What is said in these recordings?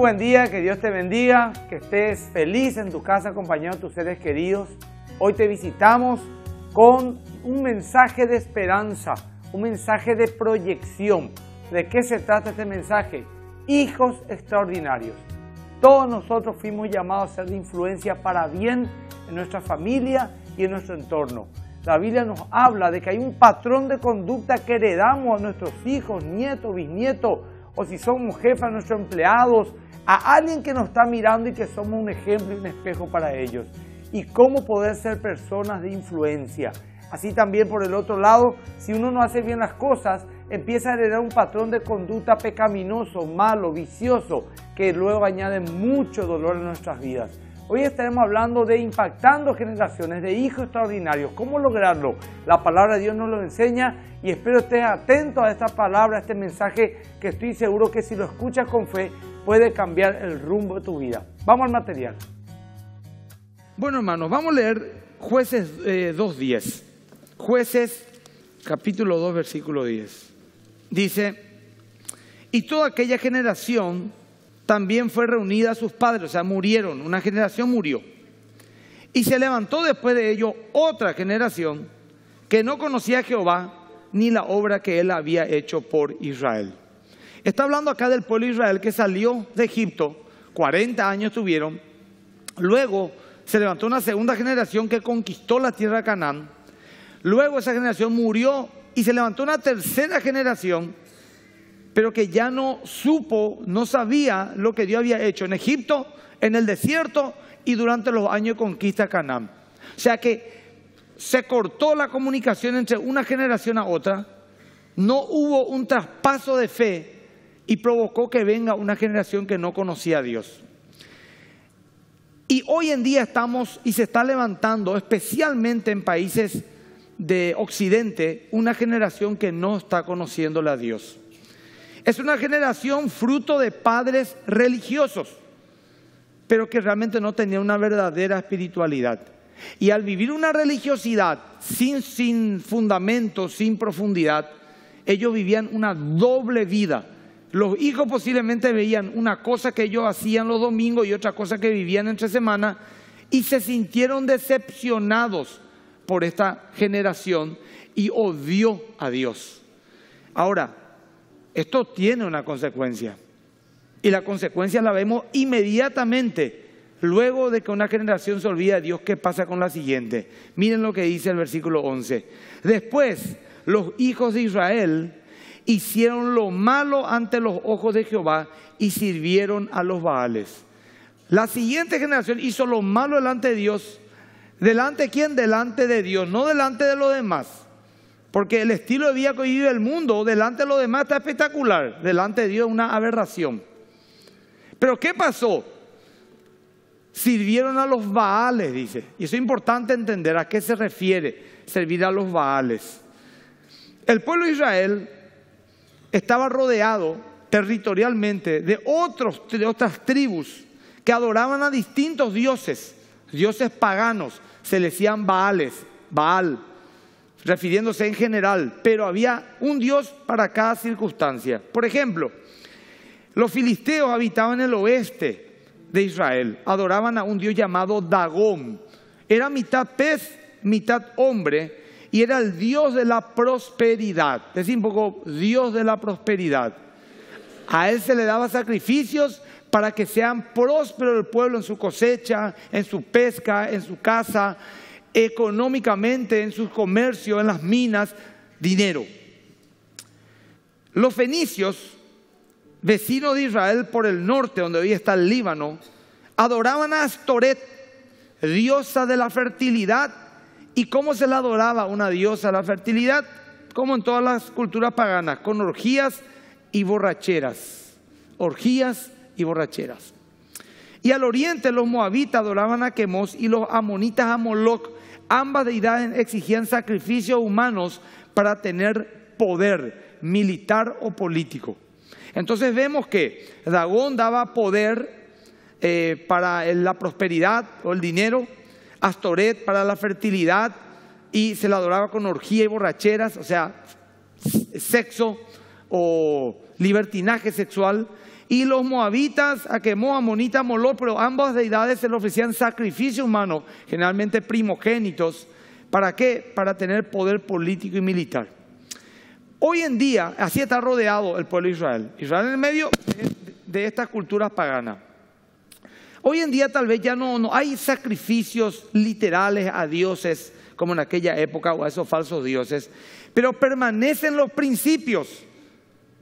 buen día, que Dios te bendiga, que estés feliz en tu casa acompañado de tus seres queridos. Hoy te visitamos con un mensaje de esperanza, un mensaje de proyección. ¿De qué se trata este mensaje? Hijos extraordinarios. Todos nosotros fuimos llamados a ser de influencia para bien en nuestra familia y en nuestro entorno. La Biblia nos habla de que hay un patrón de conducta que heredamos a nuestros hijos, nietos, bisnietos, o si somos jefes a nuestros empleados, a alguien que nos está mirando y que somos un ejemplo y un espejo para ellos. Y cómo poder ser personas de influencia. Así también por el otro lado, si uno no hace bien las cosas, empieza a heredar un patrón de conducta pecaminoso, malo, vicioso, que luego añade mucho dolor en nuestras vidas. Hoy estaremos hablando de impactando generaciones, de hijos extraordinarios, cómo lograrlo. La palabra de Dios nos lo enseña y espero estés atento a esta palabra, a este mensaje que estoy seguro que si lo escuchas con fe puede cambiar el rumbo de tu vida. Vamos al material. Bueno hermanos, vamos a leer jueces 2.10. Eh, jueces capítulo 2 versículo 10. Dice, y toda aquella generación también fue reunida a sus padres, o sea, murieron, una generación murió. Y se levantó después de ello otra generación que no conocía a Jehová ni la obra que él había hecho por Israel. Está hablando acá del pueblo Israel que salió de Egipto, 40 años tuvieron, luego se levantó una segunda generación que conquistó la tierra de Canaán, luego esa generación murió y se levantó una tercera generación pero que ya no supo, no sabía lo que Dios había hecho en Egipto, en el desierto y durante los años de conquista de Canaán. O sea que se cortó la comunicación entre una generación a otra, no hubo un traspaso de fe y provocó que venga una generación que no conocía a Dios. Y hoy en día estamos y se está levantando, especialmente en países de Occidente, una generación que no está conociéndole a Dios. Es una generación fruto de padres religiosos, pero que realmente no tenían una verdadera espiritualidad. Y al vivir una religiosidad sin, sin fundamento, sin profundidad, ellos vivían una doble vida. Los hijos posiblemente veían una cosa que ellos hacían los domingos y otra cosa que vivían entre semana y se sintieron decepcionados por esta generación y odió a Dios. Ahora, esto tiene una consecuencia. Y la consecuencia la vemos inmediatamente luego de que una generación se olvida de Dios. ¿Qué pasa con la siguiente? Miren lo que dice el versículo 11. Después los hijos de Israel hicieron lo malo ante los ojos de Jehová y sirvieron a los Baales. La siguiente generación hizo lo malo delante de Dios. ¿Delante quién? Delante de Dios, no delante de los demás. Porque el estilo de vida que vive el mundo delante de los demás está espectacular, delante de Dios es una aberración. Pero ¿qué pasó? Sirvieron a los baales, dice. Y eso es importante entender a qué se refiere servir a los baales. El pueblo de Israel estaba rodeado territorialmente de, de otras tribus que adoraban a distintos dioses, dioses paganos, se les decían baales, Baal, refiriéndose en general, pero había un Dios para cada circunstancia. Por ejemplo, los filisteos habitaban en el oeste de Israel, adoraban a un Dios llamado Dagón. Era mitad pez, mitad hombre, y era el Dios de la prosperidad. Es Dios de la prosperidad. A él se le daba sacrificios para que sean próspero el pueblo en su cosecha, en su pesca, en su casa, económicamente en sus comercios, en las minas, dinero. Los fenicios, vecinos de Israel por el norte, donde hoy está el Líbano, adoraban a Astoret, diosa de la fertilidad. ¿Y cómo se la adoraba una diosa de la fertilidad? Como en todas las culturas paganas, con orgías y borracheras. Orgías y borracheras. Y al oriente los moabitas adoraban a Quemos y los amonitas a Moloch, Ambas deidades exigían sacrificios humanos para tener poder militar o político. Entonces vemos que Dagón daba poder eh, para la prosperidad o el dinero, Astoret para la fertilidad y se la adoraba con orgía y borracheras, o sea, sexo o libertinaje sexual, y los moabitas, a que Amonita, Moló, pero ambas deidades se le ofrecían sacrificios humanos, generalmente primogénitos. ¿Para qué? Para tener poder político y militar. Hoy en día, así está rodeado el pueblo de Israel. Israel en el medio de estas culturas paganas. Hoy en día tal vez ya no, no hay sacrificios literales a dioses como en aquella época o a esos falsos dioses, pero permanecen los principios.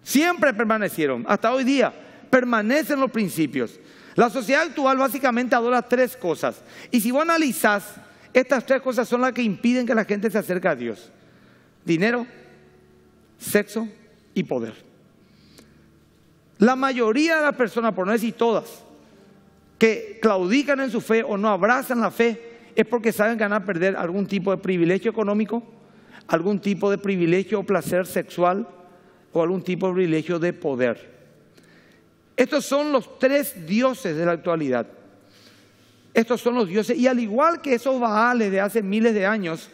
Siempre permanecieron, hasta hoy día permanecen los principios. La sociedad actual básicamente adora tres cosas. Y si vos analizás, estas tres cosas son las que impiden que la gente se acerque a Dios. Dinero, sexo y poder. La mayoría de las personas, por no decir todas, que claudican en su fe o no abrazan la fe, es porque saben ganar van perder algún tipo de privilegio económico, algún tipo de privilegio o placer sexual o algún tipo de privilegio de poder. Estos son los tres dioses de la actualidad. Estos son los dioses. Y al igual que esos Baales de hace miles de años,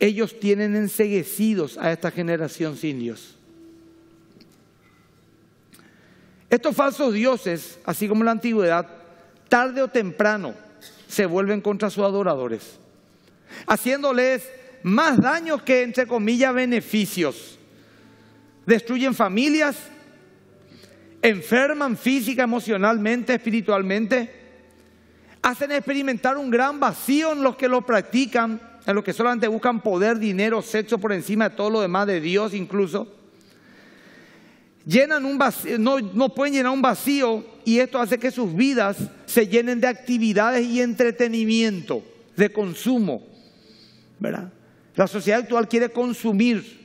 ellos tienen enseguecidos a esta generación sin Dios. Estos falsos dioses, así como la antigüedad, tarde o temprano se vuelven contra sus adoradores, haciéndoles más daño que, entre comillas, beneficios. Destruyen familias, enferman física, emocionalmente, espiritualmente, hacen experimentar un gran vacío en los que lo practican, en los que solamente buscan poder, dinero, sexo por encima de todo lo demás, de Dios incluso. Llenan un no, pueden llenar un vacío y esto hace que sus vidas se llenen de actividades y entretenimiento, de consumo. La sociedad actual quiere consumir,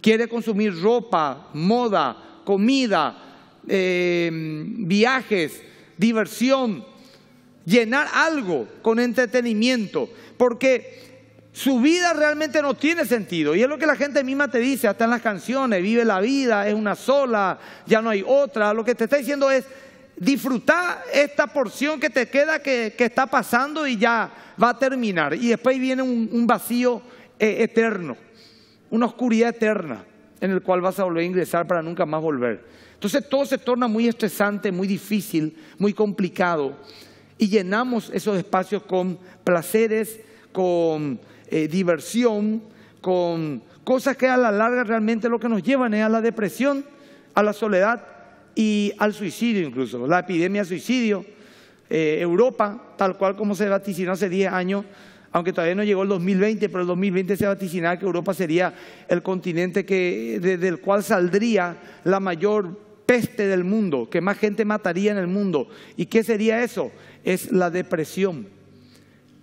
quiere consumir ropa, moda, comida, Em, viajes, diversión, llenar algo con entretenimiento, porque su vida realmente no tiene sentido. Y es lo que la gente misma te dice, hasta en las canciones, vive la vida, es una sola, ya no hay otra. Lo que te está diciendo es, disfrutar esta porción que te queda, que, está pasando y ya va a terminar. Y después viene un, vacío eh, eterno, una oscuridad eterna en el cual vas a volver a ingresar para nunca más volver. Entonces todo se torna muy estresante, muy difícil, muy complicado. Y llenamos esos espacios con placeres, con eh, diversión, con cosas que a la larga realmente lo que nos llevan es a la depresión, a la soledad y al suicidio incluso. La epidemia de suicidio, eh, Europa, tal cual como se vaticinó hace 10 años, aunque todavía no llegó el 2020, pero el 2020 se vaticinaba que Europa sería el continente que, desde el cual saldría la mayor peste del mundo, que más gente mataría en el mundo. ¿Y qué sería eso? Es la depresión.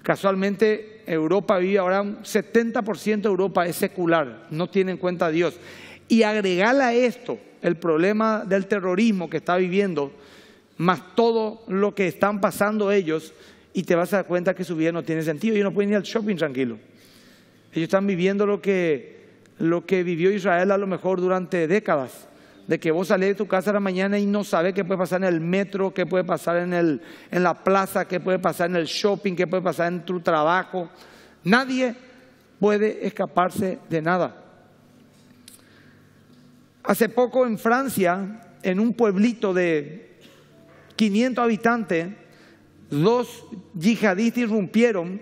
Casualmente Europa vive ahora un 70% de Europa es secular, no tiene en cuenta a Dios. Y agregar a esto el problema del terrorismo que está viviendo, más todo lo que están pasando ellos, y te vas a dar cuenta que su vida no tiene sentido. Ellos no pueden ir al shopping tranquilo. Ellos están viviendo lo que, lo que vivió Israel a lo mejor durante décadas de que vos salís de tu casa a la mañana y no sabes qué puede pasar en el metro, qué puede pasar en, el, en la plaza, qué puede pasar en el shopping, qué puede pasar en tu trabajo. Nadie puede escaparse de nada. Hace poco en Francia, en un pueblito de 500 habitantes, dos yihadistas irrumpieron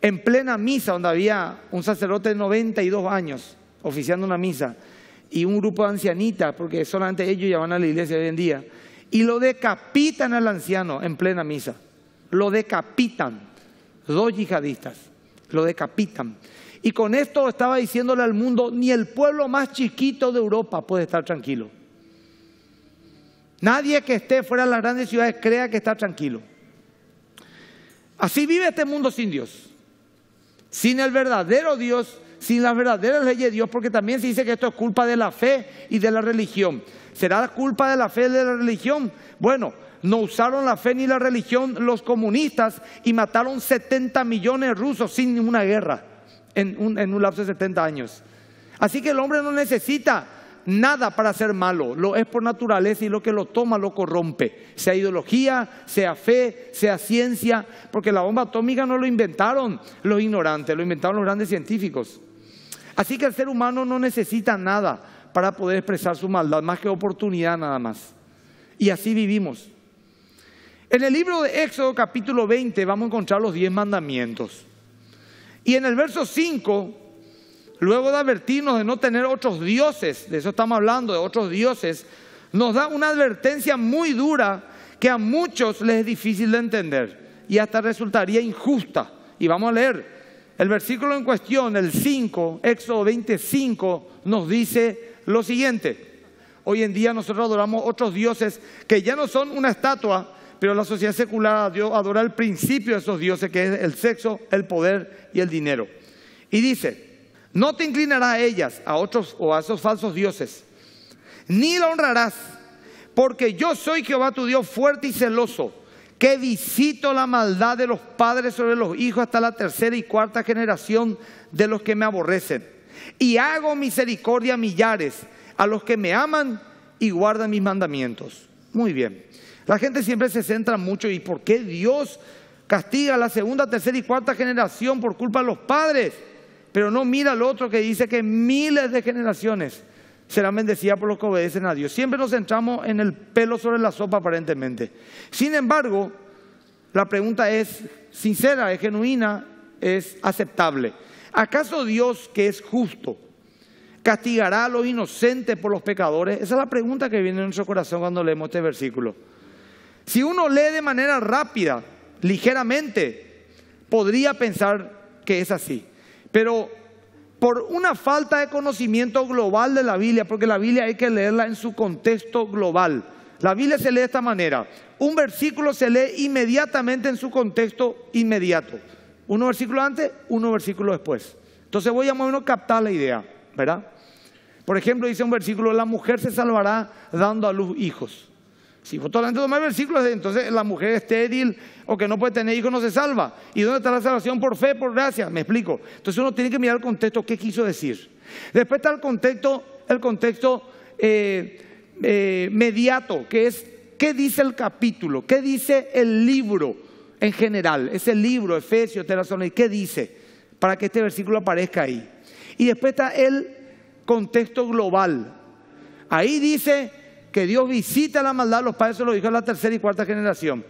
en plena misa donde había un sacerdote de 92 años oficiando una misa y un grupo de ancianitas, porque solamente ellos ya van a la iglesia hoy en día, y lo decapitan al anciano en plena misa. Lo decapitan. Dos yihadistas. Lo decapitan. Y con esto estaba diciéndole al mundo, ni el pueblo más chiquito de Europa puede estar tranquilo. Nadie que esté fuera de las grandes ciudades crea que está tranquilo. Así vive este mundo sin Dios, sin el verdadero Dios sin las verdaderas leyes de Dios, porque también se dice que esto es culpa de la fe y de la religión. ¿Será culpa de la fe y de la religión? Bueno, no usaron la fe ni la religión los comunistas y mataron 70 millones de rusos sin ninguna guerra en un, lapso de 70 años. Así que el hombre no necesita nada para ser malo, lo es por naturaleza y lo que lo toma lo corrompe, sea ideología, sea fe, sea ciencia, porque la bomba atómica no lo inventaron los ignorantes, lo inventaron los grandes científicos. Así que el ser humano no necesita nada para poder expresar su maldad, más que oportunidad nada más. Y así vivimos. En el libro de Éxodo capítulo 20 vamos a encontrar los diez mandamientos. Y en el verso 5, luego de advertirnos de no tener otros dioses, de eso estamos hablando, de otros dioses, nos da una advertencia muy dura que a muchos les es difícil de entender y hasta resultaría injusta. Y vamos a leer el versículo en cuestión, el 5, Éxodo 25, nos dice lo siguiente. Hoy en día nosotros adoramos otros dioses que ya no son una estatua, pero la sociedad secular adora el principio de esos dioses, que es el sexo, el poder y el dinero. Y dice, no te inclinarás a ellas, a otros o a esos falsos dioses, ni la honrarás, porque yo soy Jehová tu Dios fuerte y celoso que visito la maldad de los padres sobre los hijos hasta la tercera y cuarta generación de los que me aborrecen. Y hago misericordia a millares, a los que me aman y guardan mis mandamientos. Muy bien. La gente siempre se centra mucho y por qué Dios castiga a la segunda, tercera y cuarta generación por culpa de los padres, pero no mira al otro que dice que miles de generaciones Será bendecidas por los que obedecen a Dios. Siempre nos centramos en el pelo sobre la sopa aparentemente. Sin embargo, la pregunta es sincera, es genuina, es aceptable. ¿Acaso Dios, que es justo, castigará a los inocentes por los pecadores? Esa es la pregunta que viene en nuestro corazón cuando leemos este versículo. Si uno lee de manera rápida, ligeramente, podría pensar que es así. Pero por una falta de conocimiento global de la Biblia, porque la Biblia hay que leerla en su contexto global. La Biblia se lee de esta manera. Un versículo se lee inmediatamente en su contexto inmediato. Uno versículo antes, uno versículo después. Entonces voy a más captar la idea, ¿verdad? Por ejemplo, dice un versículo, la mujer se salvará dando a luz hijos. Si vos te el más versículos, entonces la mujer estéril o que no puede tener hijos no se salva. ¿Y dónde está la salvación? Por fe, por gracia. Me explico. Entonces uno tiene que mirar el contexto, qué quiso decir. Después está el contexto, el contexto eh, eh, mediato, que es qué dice el capítulo, qué dice el libro en general, ese libro, Efesios, y ¿qué dice? Para que este versículo aparezca ahí. Y después está el contexto global. Ahí dice que Dios visita la maldad, los padres de lo hijos de la tercera y cuarta generación.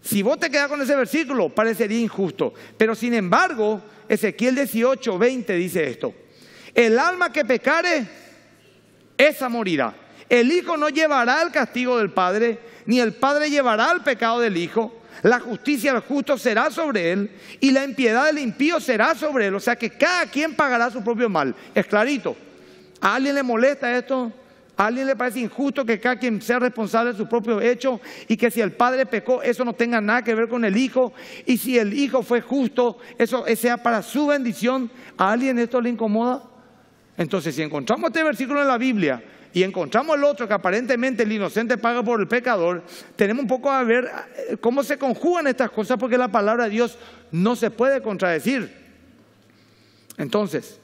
Si vos te quedas con ese versículo, parecería injusto. Pero sin embargo, Ezequiel 18, 20 dice esto. El alma que pecare, esa morirá. El hijo no llevará el castigo del padre, ni el padre llevará el pecado del hijo. La justicia del justo será sobre él y la impiedad del impío será sobre él. O sea que cada quien pagará su propio mal. Es clarito. ¿A alguien le molesta esto? ¿A alguien le parece injusto que cada quien sea responsable de su propio hecho y que si el padre pecó, eso no tenga nada que ver con el hijo? Y si el hijo fue justo, eso sea para su bendición. ¿A alguien esto le incomoda? Entonces, si encontramos este versículo en la Biblia y encontramos el otro que aparentemente el inocente paga por el pecador, tenemos un poco a ver eh, cómo se conjugan estas cosas porque la palabra de Dios no se puede contradecir. Entonces,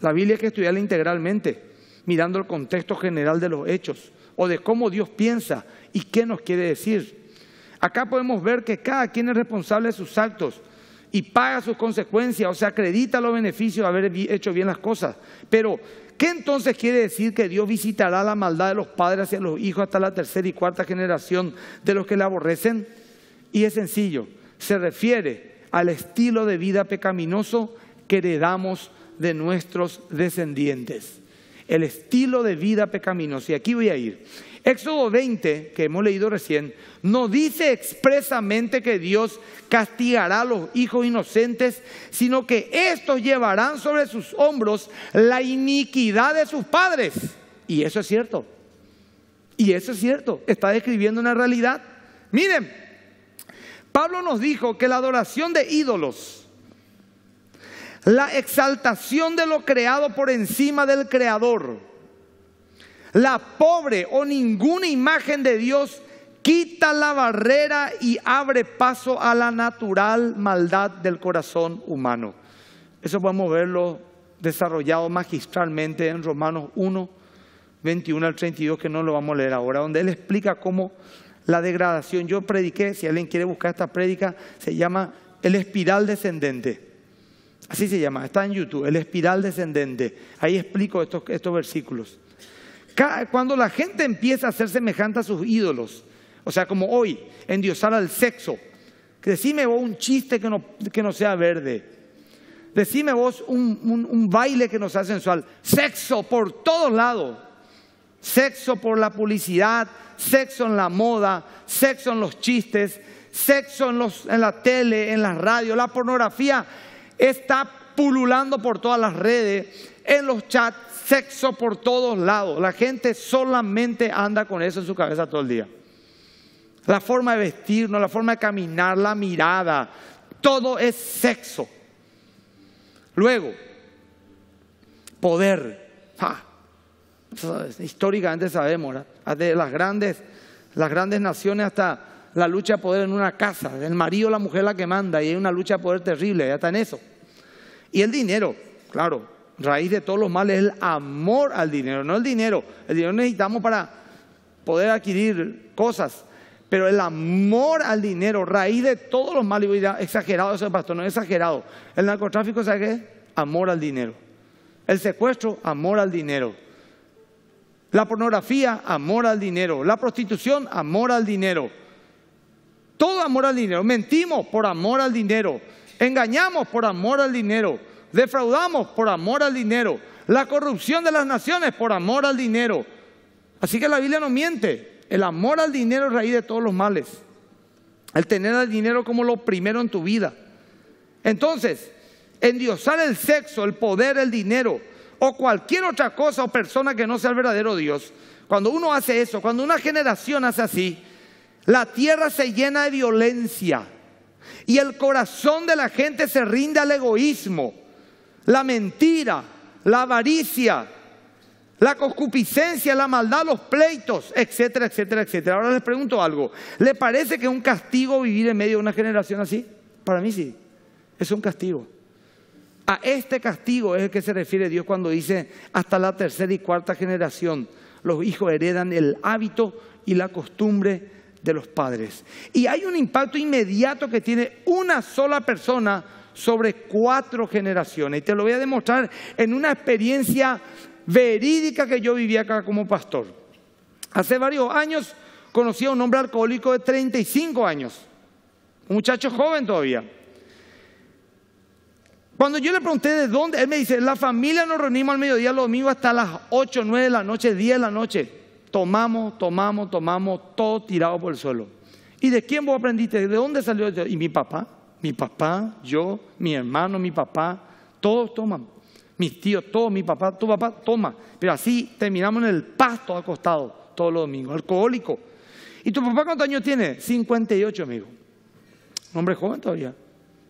la Biblia hay que estudiarla integralmente mirando el contexto general de los hechos o de cómo Dios piensa y qué nos quiere decir. Acá podemos ver que cada quien es responsable de sus actos y paga sus consecuencias, o sea, acredita los beneficios de haber hecho bien las cosas. Pero, ¿qué entonces quiere decir que Dios visitará la maldad de los padres hacia los hijos hasta la tercera y cuarta generación de los que le aborrecen? Y es sencillo, se refiere al estilo de vida pecaminoso que heredamos de nuestros descendientes el estilo de vida pecaminoso. Y aquí voy a ir. Éxodo 20, que hemos leído recién, no dice expresamente que Dios castigará a los hijos inocentes, sino que estos llevarán sobre sus hombros la iniquidad de sus padres. Y eso es cierto. Y eso es cierto. Está describiendo una realidad. Miren, Pablo nos dijo que la adoración de ídolos la exaltación de lo creado por encima del creador. La pobre o ninguna imagen de Dios quita la barrera y abre paso a la natural maldad del corazón humano. Eso podemos verlo desarrollado magistralmente en Romanos 1, 21 al 32, que no lo vamos a leer ahora, donde él explica cómo la degradación, yo prediqué, si alguien quiere buscar esta prédica, se llama el espiral descendente Así se llama, está en YouTube, El Espiral Descendente. Ahí explico estos, versículos. Cuando la gente empieza a ser semejante a sus ídolos, o sea, como hoy, endiosar al sexo, decime vos un chiste que no, sea verde, decime vos un, baile que no sea sensual, sexo por todos lados, sexo por la publicidad, sexo en la moda, sexo en los chistes, sexo en, los, en la tele, en la radio, la pornografía está pululando por todas las redes, en los chats, sexo por todos lados. La gente solamente anda con eso en su cabeza todo el día. La forma de vestirnos, la forma de caminar, la mirada, todo es sexo. Luego, poder. Históricamente sabemos, de las grandes, las grandes naciones hasta la lucha de poder en una casa, el marido la mujer la que manda, y hay una lucha de poder terrible, ya está en eso. Y el dinero, claro, raíz de todos los males es el amor al dinero, no el dinero. El dinero necesitamos para poder adquirir cosas, pero el amor al dinero, raíz de todos los males, exagerado eso, pastor, no exagerado. El narcotráfico, ¿sabe qué? Amor al dinero. El secuestro, amor al dinero. La pornografía, amor al dinero. La prostitución, amor al dinero. Todo amor al dinero. Mentimos por amor al dinero. Engañamos por amor al dinero. Defraudamos por amor al dinero. La corrupción de las naciones por amor al dinero. Así que la Biblia no miente. El amor al dinero es raíz de todos los males. El tener al dinero como lo primero en tu vida. Entonces, endiosar el sexo, el poder, el dinero o cualquier otra cosa o persona que no sea el verdadero Dios. Cuando uno hace eso, cuando una generación hace así, la tierra se llena de violencia y el corazón de la gente se rinde al egoísmo, la mentira, la avaricia, la concupiscencia, la maldad, los pleitos, etcétera, etcétera, etcétera. Ahora les pregunto algo. ¿Le parece que es un castigo vivir en medio de una generación así? Para mí sí, es un castigo. A este castigo es el que se refiere Dios cuando dice, hasta la tercera y cuarta generación, los hijos heredan el hábito y la costumbre de los padres. Y hay un impacto inmediato que tiene una sola persona sobre cuatro generaciones. Y te lo voy a demostrar en una experiencia verídica que yo viví acá como pastor. Hace varios años conocí a un hombre alcohólico de 35 años, un muchacho joven todavía. Cuando yo le pregunté de dónde, él me dice, la familia nos reunimos al mediodía los domingos hasta las 8, 9 de la noche, 10 de la noche. Tomamos, tomamos, tomamos, todo tirado por el suelo. ¿Y de quién vos aprendiste? ¿De dónde salió? Y mi papá, mi papá, yo, mi hermano, mi papá, todos toman. Mis tíos, todos, mi papá, tu papá, toma. Pero así terminamos en el pasto acostado todos los domingos, alcohólico. ¿Y tu papá cuántos años tiene? 58, amigo. Un hombre joven todavía.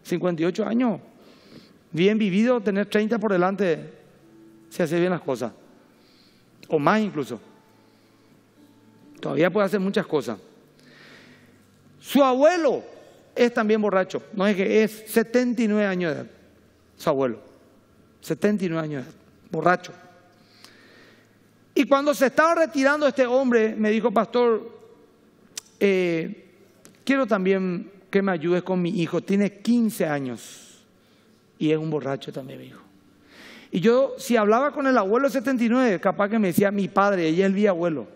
58 años. Bien vivido, tener 30 por delante, se hace bien las cosas. O más incluso. Todavía puede hacer muchas cosas. Su abuelo es también borracho. No es que es 79 años de edad. Su abuelo. 79 años de edad. Borracho. Y cuando se estaba retirando este hombre, me dijo, pastor, eh, quiero también que me ayudes con mi hijo. Tiene 15 años. Y es un borracho también, mi dijo. Y yo, si hablaba con el abuelo de 79, capaz que me decía mi padre, ella es mi abuelo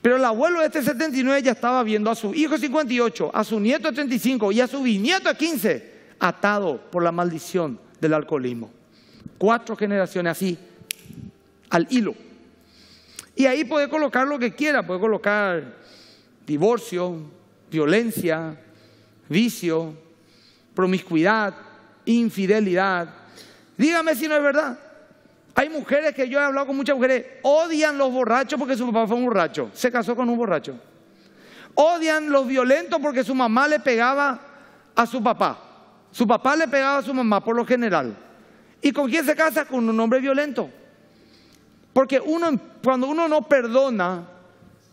pero el abuelo de este 79 ya estaba viendo a su hijo 58, a su nieto 35 y a su bisnieto 15 atado por la maldición del alcoholismo. Cuatro generaciones así, al hilo. Y ahí puede colocar lo que quiera, puede colocar divorcio, violencia, vicio, promiscuidad, infidelidad. Dígame si no es verdad. Hay mujeres que yo he hablado con muchas mujeres, odian los borrachos porque su papá fue un borracho, se casó con un borracho. Odian los violentos porque su mamá le pegaba a su papá. Su papá le pegaba a su mamá por lo general. ¿Y con quién se casa? Con un hombre violento. Porque uno, cuando uno no perdona,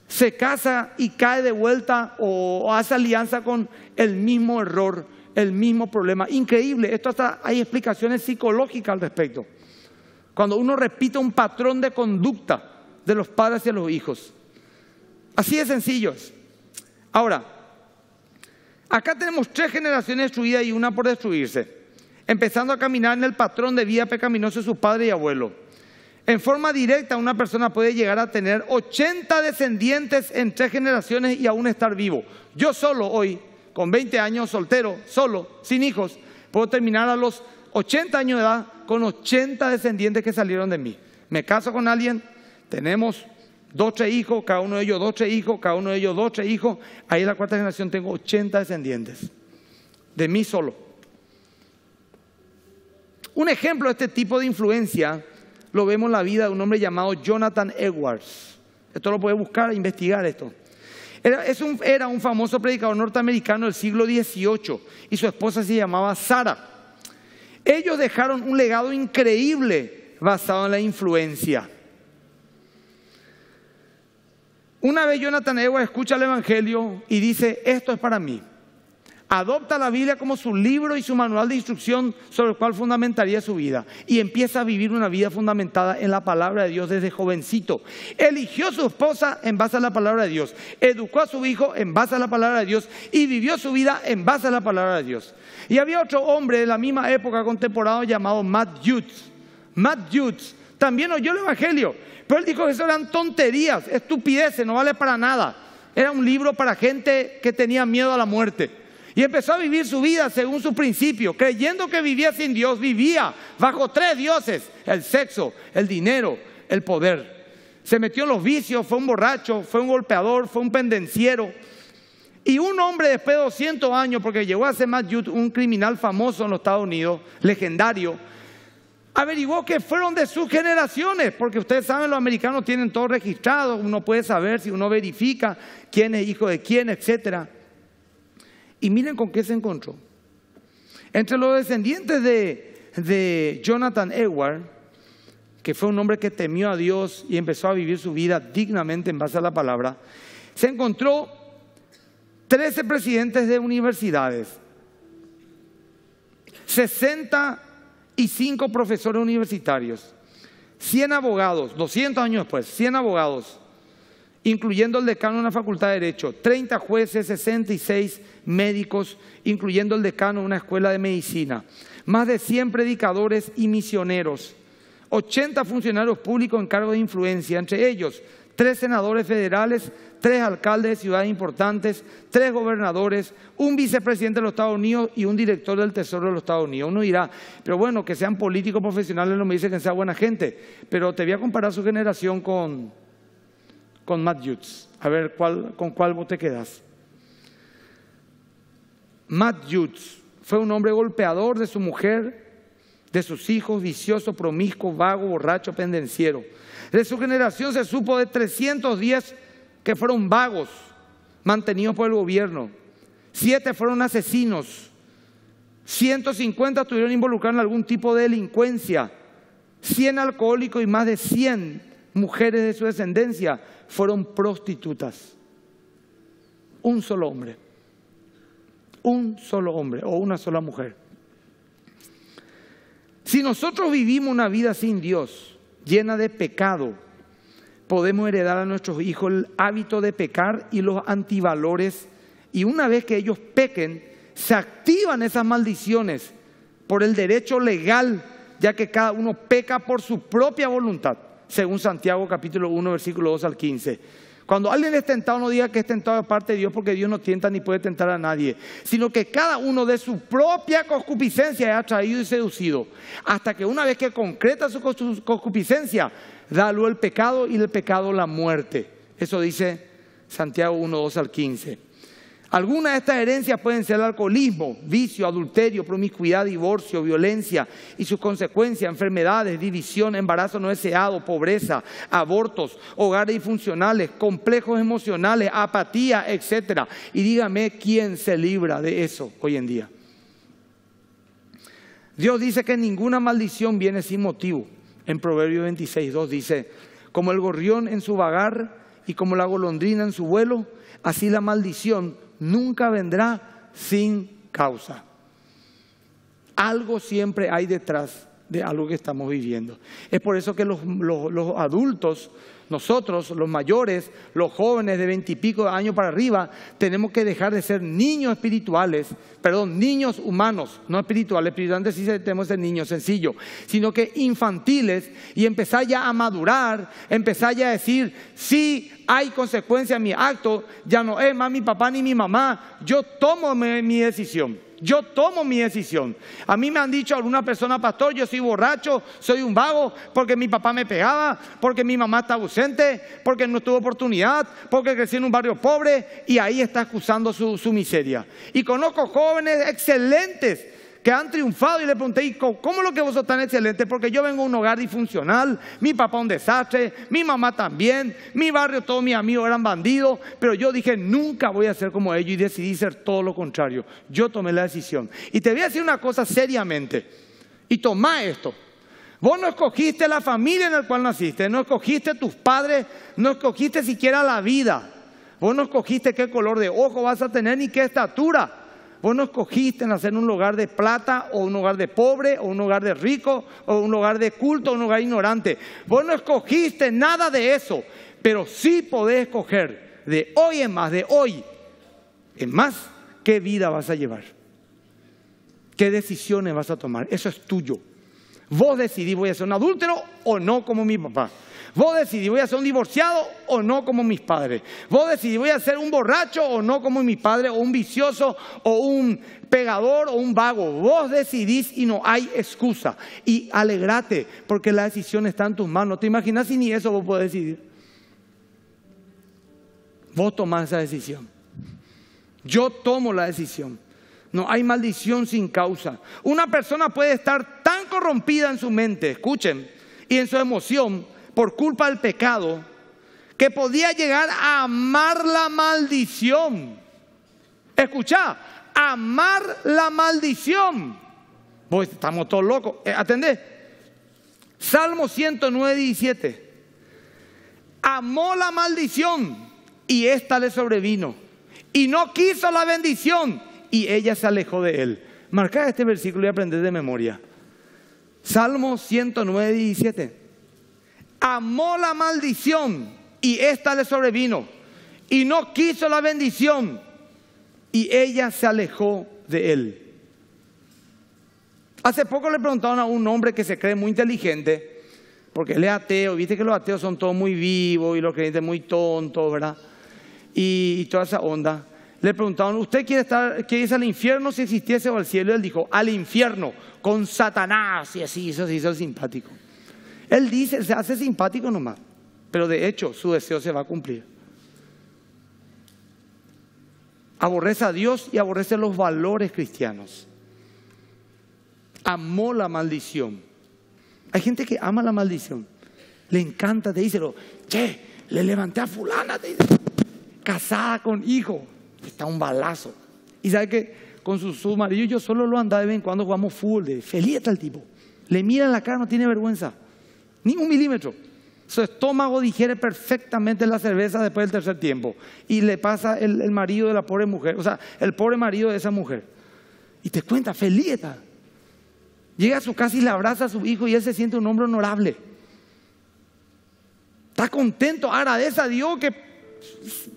se casa y cae de vuelta o, hace alianza con el mismo error, el mismo problema. Increíble, esto hasta hay explicaciones psicológicas al respecto. Cuando uno repite un patrón de conducta de los padres y los hijos. Así de sencillo es. Ahora, acá tenemos tres generaciones destruidas y una por destruirse, empezando a caminar en el patrón de vida pecaminoso de sus padres y abuelo. En forma directa una persona puede llegar a tener 80 descendientes en tres generaciones y aún estar vivo. Yo solo hoy, con 20 años, soltero, solo, sin hijos, puedo terminar a los 80 años de edad con 80 descendientes que salieron de mí. Me caso con alguien, tenemos 12 hijos, cada uno de ellos 12 hijos, cada uno de ellos tres hijos. Ahí en la cuarta generación tengo 80 descendientes, de mí solo. Un ejemplo de este tipo de influencia lo vemos en la vida de un hombre llamado Jonathan Edwards. Esto lo puede buscar, e investigar esto. Era, un, famoso predicador norteamericano del siglo XVIII y su esposa se llamaba Sarah. Ellos dejaron un legado increíble basado en la influencia. Una vez Jonathan Ewa escucha el Evangelio y dice, esto es para mí adopta la Biblia como su libro y su manual de instrucción sobre el cual fundamentaría su vida y empieza a vivir una vida fundamentada en la palabra de Dios desde jovencito. Eligió a su esposa en base a la palabra de Dios, educó a su hijo en base a la palabra de Dios y vivió su vida en base a la palabra de Dios. Y había otro hombre de la misma época contemporáneo llamado Matt Jutes. Matt también oyó el Evangelio, pero él dijo que eso eran tonterías, estupideces, no vale para nada. Era un libro para gente que tenía miedo a la muerte. Y empezó a vivir su vida según su principio, creyendo que vivía sin Dios, vivía bajo tres dioses, el sexo, el dinero, el poder. Se metió en los vicios, fue un borracho, fue un golpeador, fue un pendenciero. Y un hombre después de 200 años, porque llegó a ser más un criminal famoso en los Estados Unidos, legendario, averiguó que fueron de sus generaciones, porque ustedes saben, los americanos tienen todo registrado, uno puede saber si uno verifica quién es hijo de quién, etcétera. Y miren con qué se encontró. Entre los descendientes de, Jonathan Edward, que fue un hombre que temió a Dios y empezó a vivir su vida dignamente en base a la palabra, se encontró 13 presidentes de universidades, 65 profesores universitarios, 100 abogados, 200 años después, 100 abogados, incluyendo el decano de una facultad de Derecho, 30 jueces, 66 médicos, incluyendo el decano de una escuela de medicina, más de 100 predicadores y misioneros, 80 funcionarios públicos en cargo de influencia, entre ellos tres senadores federales, tres alcaldes de ciudades importantes, tres gobernadores, un vicepresidente de los Estados Unidos y un director del Tesoro de los Estados Unidos. Uno dirá, pero bueno, que sean políticos profesionales no me dice que sea buena gente, pero te voy a comparar su generación con, con Matt A ver, ¿cuál, ¿con cuál vos te quedas? Matt fue un hombre golpeador de su mujer, de sus hijos, vicioso, promiscuo, vago, borracho, pendenciero. De su generación se supo de 310 que fueron vagos, mantenidos por el gobierno. Siete fueron asesinos. 150 estuvieron involucrados en algún tipo de delincuencia. 100 alcohólicos y más de 100 mujeres de su descendencia fueron prostitutas. Un solo hombre. Un solo hombre o una sola mujer. Si nosotros vivimos una vida sin Dios, llena de pecado, podemos heredar a nuestros hijos el hábito de pecar y los antivalores. Y una vez que ellos pequen, se activan esas maldiciones por el derecho legal, ya que cada uno peca por su propia voluntad según Santiago capítulo 1, versículo 2 al 15. Cuando alguien es tentado, no diga que es tentado de parte de Dios, porque Dios no tienta ni puede tentar a nadie, sino que cada uno de su propia concupiscencia es atraído y seducido, hasta que una vez que concreta su concupiscencia, da el pecado y el pecado la muerte. Eso dice Santiago 1, 2 al 15. Algunas de estas herencias pueden ser alcoholismo, vicio, adulterio, promiscuidad, divorcio, violencia y sus consecuencias, enfermedades, división, embarazo no deseado, pobreza, abortos, hogares disfuncionales, complejos emocionales, apatía, etc. Y dígame quién se libra de eso hoy en día. Dios dice que ninguna maldición viene sin motivo. En Proverbio 26, 2 dice, como el gorrión en su vagar y como la golondrina en su vuelo, así la maldición nunca vendrá sin causa. Algo siempre hay detrás de algo que estamos viviendo. Es por eso que los, adultos nosotros, los mayores, los jóvenes de veintipico años para arriba, tenemos que dejar de ser niños espirituales, perdón, niños humanos, no espirituales, antes sí tenemos ser niños sencillo, sino que infantiles y empezar ya a madurar, empezar ya a decir, si hay consecuencias en mi acto, ya no es más mi papá ni mi mamá, yo tomo mi decisión. Yo tomo mi decisión. A mí me han dicho alguna persona, pastor, yo soy borracho, soy un vago, porque mi papá me pegaba, porque mi mamá está ausente, porque no tuvo oportunidad, porque crecí en un barrio pobre y ahí está excusando su, su miseria. Y conozco jóvenes excelentes que han triunfado y le pregunté, cómo lo que vos sos tan excelente? Porque yo vengo a un hogar disfuncional, mi papá un desastre, mi mamá también, mi barrio, todos mis amigos eran bandidos, pero yo dije, nunca voy a ser como ellos y decidí ser todo lo contrario. Yo tomé la decisión. Y te voy a decir una cosa seriamente, y toma esto. Vos no escogiste la familia en la cual naciste, no escogiste tus padres, no escogiste siquiera la vida. Vos no escogiste qué color de ojo vas a tener ni qué estatura. Vos no escogiste nacer en un hogar de plata o un hogar de pobre o un hogar de rico o un hogar de culto o un hogar ignorante. Vos no escogiste nada de eso, pero sí podés escoger de hoy en más, de hoy en más, qué vida vas a llevar, qué decisiones vas a tomar. Eso es tuyo. Vos decidís, voy a ser un adúltero o no como mi papá. Vos decidís, voy a ser un divorciado o no como mis padres. Vos decidís, voy a ser un borracho o no como mis padres, o un vicioso, o un pegador, o un vago. Vos decidís y no hay excusa. Y alegrate, porque la decisión está en tus manos. ¿Te imaginas si ni eso vos podés decidir? Vos tomás esa decisión. Yo tomo la decisión. No hay maldición sin causa. Una persona puede estar tan corrompida en su mente, escuchen, y en su emoción, por culpa del pecado que podía llegar a amar la maldición. Escucha, amar la maldición. Pues estamos todos locos. Eh, atendé. Salmo 109, 17. Amó la maldición y ésta le sobrevino. Y no quiso la bendición y ella se alejó de él. Marcad este versículo y aprended de memoria. Salmo 109, 17 amó la maldición y ésta le sobrevino, y no quiso la bendición y ella se alejó de él. Hace poco le preguntaron a un hombre que se cree muy inteligente, porque él es ateo, viste que los ateos son todos muy vivos y los creyentes muy tontos, ¿verdad? Y, toda esa onda. Le preguntaron, ¿usted quiere, estar, quiere irse al infierno si existiese o al cielo? Y él dijo, al infierno, con Satanás. Y así eso se hizo simpático. Él dice, se hace simpático nomás, pero de hecho su deseo se va a cumplir. Aborrece a Dios y aborrece los valores cristianos. Amó la maldición. Hay gente que ama la maldición. Le encanta, te dice, che, le levanté a fulana, casada con hijo. Está un balazo. Y sabe que con su, su yo solo lo andaba de vez en cuando jugamos fútbol. feliz está el tipo. Le mira en la cara, no tiene vergüenza ni un milímetro. Su estómago digiere perfectamente la cerveza después del tercer tiempo. Y le pasa el, marido de la pobre mujer, o sea, el pobre marido de esa mujer. Y te cuenta, feliz Llega a su casa y le abraza a su hijo y él se siente un hombre honorable. Está contento, agradece a Dios que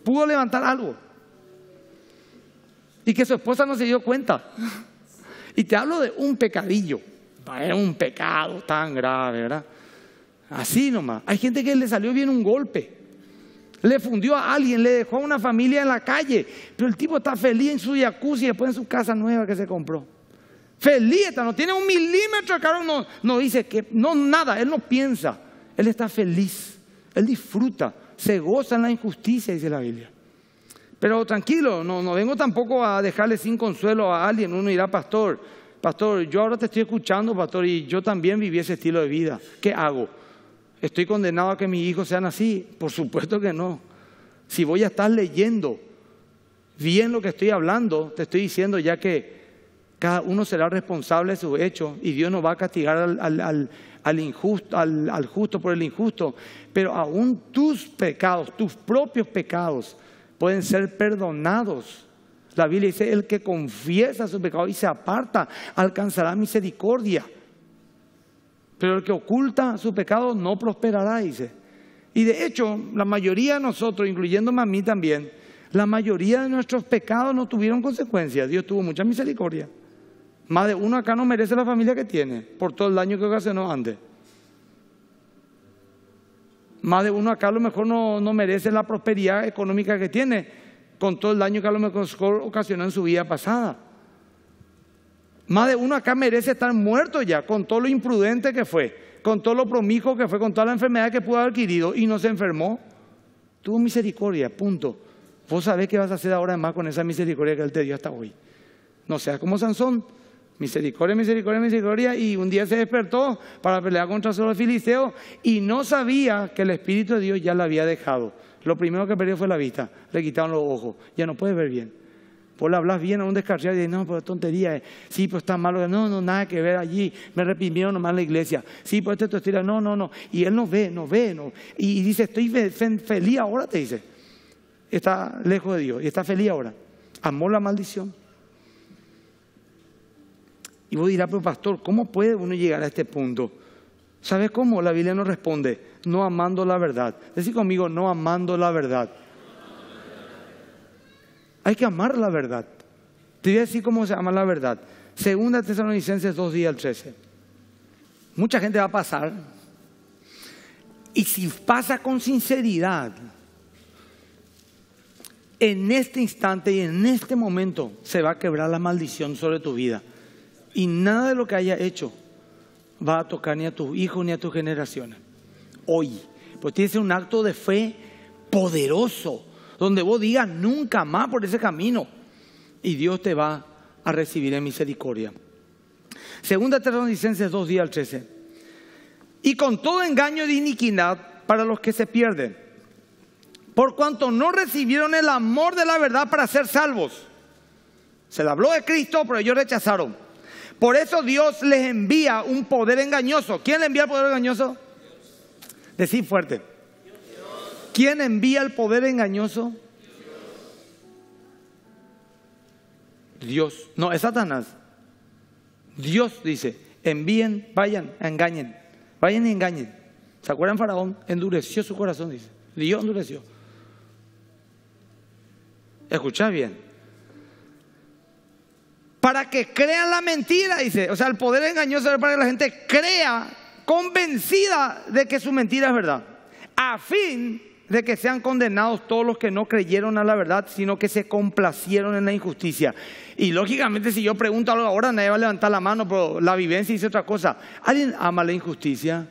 pudo levantar algo. Y que su esposa no se dio cuenta. Y te hablo de un pecadillo. Es un pecado tan grave, ¿verdad? Así nomás. Hay gente que le salió bien un golpe. Le fundió a alguien, le dejó a una familia en la calle. Pero el tipo está feliz en su jacuzzi y después en su casa nueva que se compró. Feliz no tiene un milímetro caro, no, dice que, no, nada, él no piensa. Él está feliz, él disfruta, se goza en la injusticia, dice la Biblia. Pero tranquilo, no, no vengo tampoco a dejarle sin consuelo a alguien. Uno dirá, pastor, pastor, yo ahora te estoy escuchando, pastor, y yo también viví ese estilo de vida. ¿Qué hago? ¿Estoy condenado a que mis hijos sean así? Por supuesto que no. Si voy a estar leyendo bien lo que estoy hablando, te estoy diciendo ya que cada uno será responsable de sus hechos y Dios no va a castigar al, al, injusto, al justo por el injusto. Pero aún tus pecados, tus propios pecados, pueden ser perdonados. La Biblia dice, el que confiesa su pecado y se aparta, alcanzará misericordia. Pero el que oculta su pecado no prosperará, dice. Y de hecho, la mayoría de nosotros, incluyéndome a mí también, la mayoría de nuestros pecados no tuvieron consecuencias. Dios tuvo mucha misericordia. Más de uno acá no merece la familia que tiene por todo el daño que ocasionó antes. Más de uno acá a lo mejor no, no merece la prosperidad económica que tiene con todo el daño que a lo mejor ocasionó en su vida pasada. Más de uno acá merece estar muerto ya con todo lo imprudente que fue, con todo lo promijo que fue, con toda la enfermedad que pudo haber adquirido y no se enfermó. Tuvo misericordia, punto. Vos sabés qué vas a hacer ahora más con esa misericordia que Él te dio hasta hoy. No seas como Sansón. Misericordia, misericordia, misericordia. Y un día se despertó para pelear contra los filisteos y no sabía que el Espíritu de Dios ya la había dejado. Lo primero que perdió fue la vista. Le quitaron los ojos. Ya no puede ver bien. Vos le hablas bien a un descarriado y dices, no, pues tontería, eh. sí, pues está malo, no, no, nada que ver allí, me reprimieron nomás la iglesia, sí, pues esto es no, no, no. Y él no ve, no ve, Y, dice, estoy feliz ahora, te dice. Está lejos de Dios y está feliz ahora. Amó la maldición. Y vos dirás, pero pastor, ¿cómo puede uno llegar a este punto? ¿Sabes cómo? La Biblia nos responde, no amando la verdad. Decir conmigo, no amando la verdad. Hay que amar la verdad. Te voy a decir cómo se ama la verdad. Segunda Tesalonicenses 2, días al 13. Mucha gente va a pasar. Y si pasa con sinceridad, en este instante y en este momento se va a quebrar la maldición sobre tu vida. Y nada de lo que haya hecho va a tocar ni a tus hijos ni a tus generaciones. Hoy. Pues tienes un acto de fe poderoso donde vos digas nunca más por ese camino. Y Dios te va a recibir en misericordia. Segunda Tesalonicenses 2, días al 13. Y con todo engaño de iniquidad para los que se pierden, por cuanto no recibieron el amor de la verdad para ser salvos. Se le habló de Cristo, pero ellos rechazaron. Por eso Dios les envía un poder engañoso. ¿Quién le envía el poder engañoso? Decir fuerte. ¿Quién envía el poder engañoso? Dios. No, es Satanás. Dios dice, envíen, vayan, engañen. Vayan y engañen. ¿Se acuerdan Faraón? Endureció su corazón, dice. Dios endureció. Escucha bien. Para que crean la mentira, dice. O sea, el poder engañoso es para que la gente crea convencida de que su mentira es verdad. A fin de que sean condenados todos los que no creyeron a la verdad, sino que se complacieron en la injusticia. Y lógicamente, si yo pregunto algo ahora, nadie va a levantar la mano, pero la vivencia dice otra cosa. ¿Alguien ama la injusticia?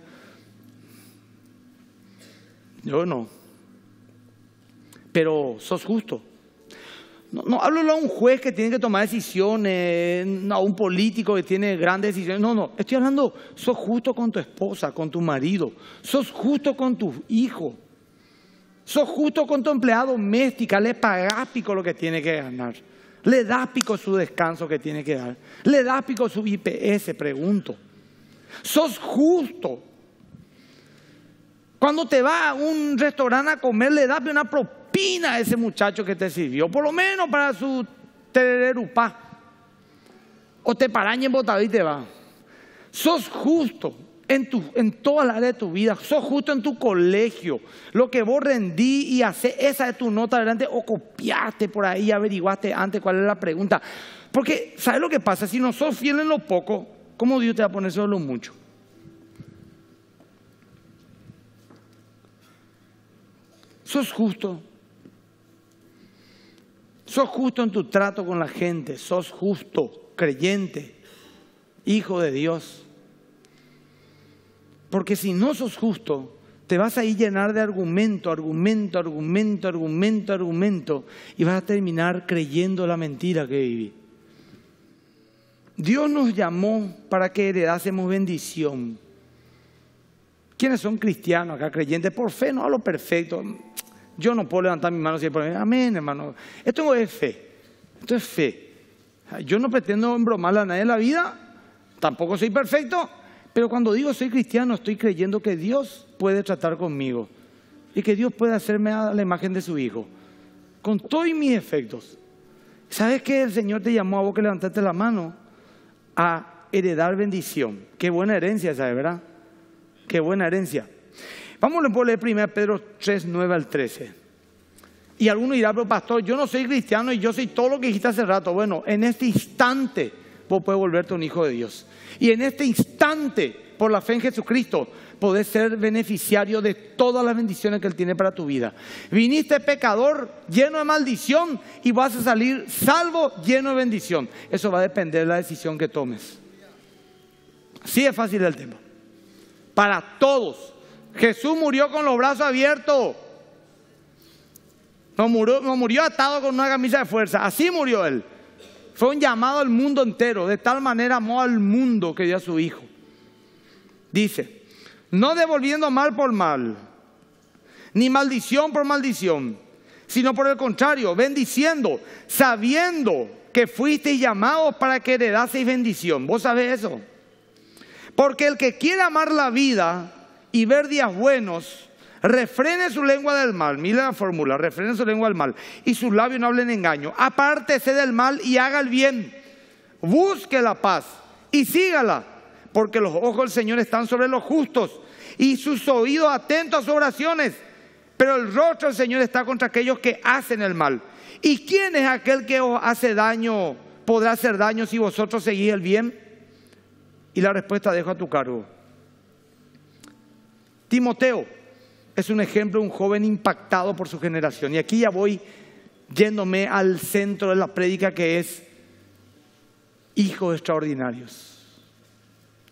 Yo no. Pero sos justo. No, hablo a un juez que tiene que tomar decisiones, a un político que tiene grandes decisiones. No, no. Estoy hablando, sos justo con tu esposa, con tu marido, sos justo con tus hijos. Sos justo con tu empleado doméstica, le pagás pico lo que tiene que ganar. Le das pico su descanso que tiene que dar. Le das pico su IPS, pregunto. Sos justo. Cuando te va a un restaurante a comer, le das una propina a ese muchacho que te sirvió, por lo menos para su tererupá. O te paraña en y te va. Sos justo en, toda la área de tu vida. Sos justo en tu colegio. Lo que vos rendí y hacé esa es tu nota adelante, o copiaste por ahí, averiguaste antes cuál es la pregunta. Porque, ¿sabes lo que pasa? Si no sos fiel en lo poco, ¿cómo Dios te va a poner solo lo mucho? Sos justo. Sos justo en tu trato con la gente. Sos justo, creyente, hijo de Dios. Porque si no sos justo, te vas a ir llenar de argumento, argumento, argumento, argumento, argumento, y vas a terminar creyendo la mentira que viví. Dios nos llamó para que heredásemos bendición. ¿Quiénes son cristianos acá, creyentes? Por fe, no a lo perfecto. Yo no puedo levantar mis manos y decir, amén, hermano. Esto es fe. Esto es fe. Yo no pretendo embromarle a nadie en la vida. Tampoco soy perfecto. Pero cuando digo soy cristiano, estoy creyendo que Dios puede tratar conmigo y que Dios puede hacerme a la imagen de su Hijo, con todos mis efectos. ¿Sabes qué? el Señor te llamó a vos que levantaste la mano a heredar bendición? Qué buena herencia, ¿sabes, verdad? Qué buena herencia. Vamos a leer primero Pedro 3, 9 al 13. Y alguno dirá, pero pastor, yo no soy cristiano y yo soy todo lo que dijiste hace rato. Bueno, en este instante vos puedes volverte un hijo de Dios. Y en este instante, por la fe en Jesucristo, podés ser beneficiario de todas las bendiciones que Él tiene para tu vida. Viniste pecador, lleno de maldición, y vas a salir salvo, lleno de bendición. Eso va a depender de la decisión que tomes. Sí es fácil el tema. Para todos. Jesús murió con los brazos abiertos. No murió, no murió atado con una camisa de fuerza. Así murió Él. Fue un llamado al mundo entero, de tal manera amó al mundo que dio a su Hijo. Dice, no devolviendo mal por mal, ni maldición por maldición, sino por el contrario, bendiciendo, sabiendo que fuisteis llamados para que heredaseis bendición. ¿Vos sabés eso? Porque el que quiere amar la vida y ver días buenos, refrene su lengua del mal, mira la fórmula, refrene su lengua del mal y sus labios no hablen engaño, apártese del mal y haga el bien, busque la paz y sígala, porque los ojos del Señor están sobre los justos y sus oídos atentos a sus oraciones, pero el rostro del Señor está contra aquellos que hacen el mal. ¿Y quién es aquel que os hace daño, podrá hacer daño si vosotros seguís el bien? Y la respuesta dejo a tu cargo. Timoteo, es un ejemplo de un joven impactado por su generación. Y aquí ya voy yéndome al centro de la prédica que es hijos extraordinarios.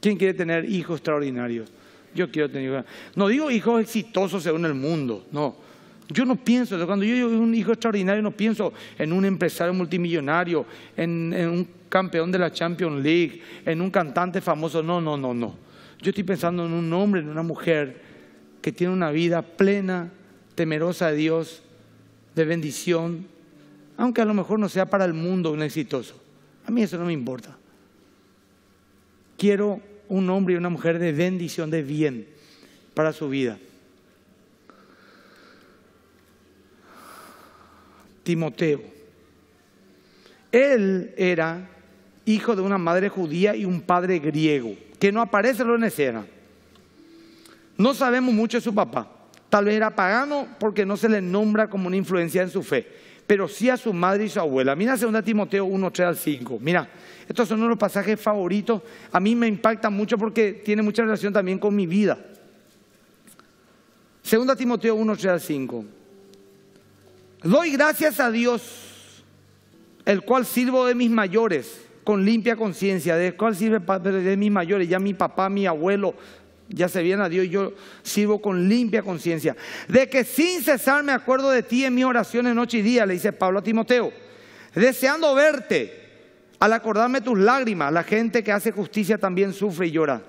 ¿Quién quiere tener hijos extraordinarios? Yo quiero tener No digo hijos exitosos según el mundo, no. Yo no pienso, cuando yo digo un hijo extraordinario, no pienso en un empresario multimillonario, en, en un campeón de la Champions League, en un cantante famoso, no, no, no, no. Yo estoy pensando en un hombre, en una mujer tiene una vida plena, temerosa de Dios, de bendición, aunque a lo mejor no sea para el mundo un exitoso. A mí eso no me importa. Quiero un hombre y una mujer de bendición, de bien para su vida. Timoteo. Él era hijo de una madre judía y un padre griego, que no aparece en la escena. No sabemos mucho de su papá. Tal vez era pagano porque no se le nombra como una influencia en su fe, pero sí a su madre y su abuela. Mira 2 Timoteo 1, 3 al 5. Mira, estos son uno de los pasajes favoritos. A mí me impacta mucho porque tiene mucha relación también con mi vida. 2 Timoteo 1, 3 al 5. Doy gracias a Dios, el cual sirvo de mis mayores, con limpia conciencia, del cual sirve de mis mayores, ya mi papá, mi abuelo, ya se viene a Dios y yo sirvo con limpia conciencia. De que sin cesar me acuerdo de ti en mis oraciones noche y día, le dice Pablo a Timoteo, deseando verte, al acordarme tus lágrimas, la gente que hace justicia también sufre y llora.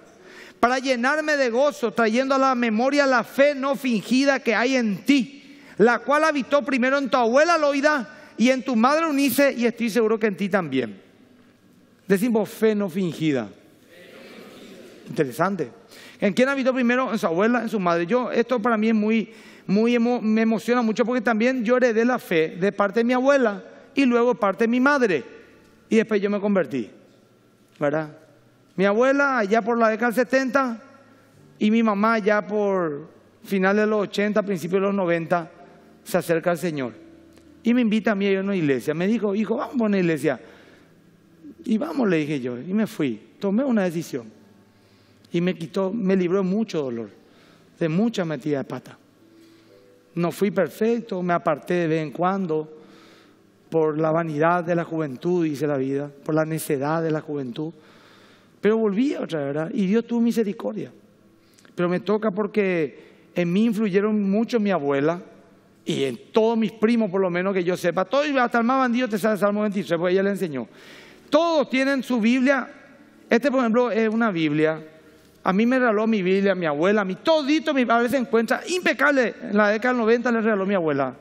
Para llenarme de gozo, trayendo a la memoria la fe no fingida que hay en ti, la cual habitó primero en tu abuela Loida y en tu madre Unice, y estoy seguro que en ti también. Decimos fe no fingida. Interesante. ¿En quién habitó primero? En su abuela, en su madre. Yo, esto para mí es muy, muy me emociona mucho porque también yo heredé la fe de parte de mi abuela y luego parte de mi madre. Y después yo me convertí. ¿Verdad? Mi abuela allá por la década del 70 y mi mamá allá por finales de los 80, principios de los 90, se acerca al Señor. Y me invita a mí a una iglesia. Me dijo, hijo, vamos a una iglesia. Y vamos, le dije yo. Y me fui. Tomé una decisión y me quitó, me libró mucho dolor, de mucha metida de pata. No fui perfecto, me aparté de vez en cuando por la vanidad de la juventud, dice la vida, por la necedad de la juventud. Pero volví otra vez, ¿verdad? Y Dios tuvo misericordia. Pero me toca porque en mí influyeron mucho mi abuela y en todos mis primos, por lo menos que yo sepa. todos hasta el más bandido te sale Salmo 23, porque ella le enseñó. Todos tienen su Biblia. Este, por ejemplo, es una Biblia a mí me regaló mi Biblia, mi abuela, mi todito, mi padre se encuentra impecable. En la década del 90 le regaló mi abuela.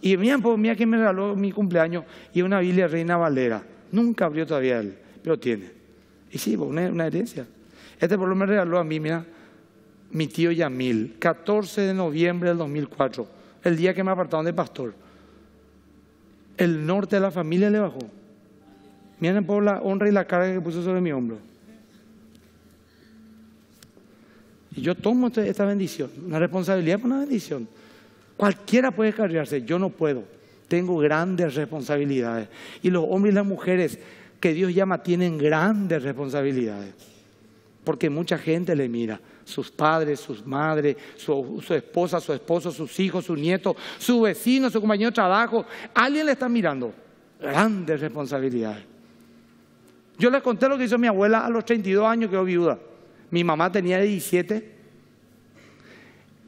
Y mira, pues mira quién me regaló mi cumpleaños y una Biblia Reina Valera. Nunca abrió todavía él, pero tiene. Y sí, pues, una, una herencia. Este por lo me regaló a mí, mira, mi tío Yamil, 14 de noviembre del 2004, el día que me apartaron de pastor. El norte de la familia le bajó. Miren por la honra y la carga que puso sobre mi hombro. yo tomo esta bendición, una responsabilidad por una bendición. Cualquiera puede cargarse, yo no puedo. Tengo grandes responsabilidades. Y los hombres y las mujeres que Dios llama tienen grandes responsabilidades. Porque mucha gente le mira, sus padres, sus madres, su, esposa, su esposo, sus hijos, sus nietos, su vecino, su compañero de trabajo. Alguien le está mirando. Grandes responsabilidades. Yo les conté lo que hizo mi abuela a los 32 años que quedó viuda. Mi mamá tenía 17,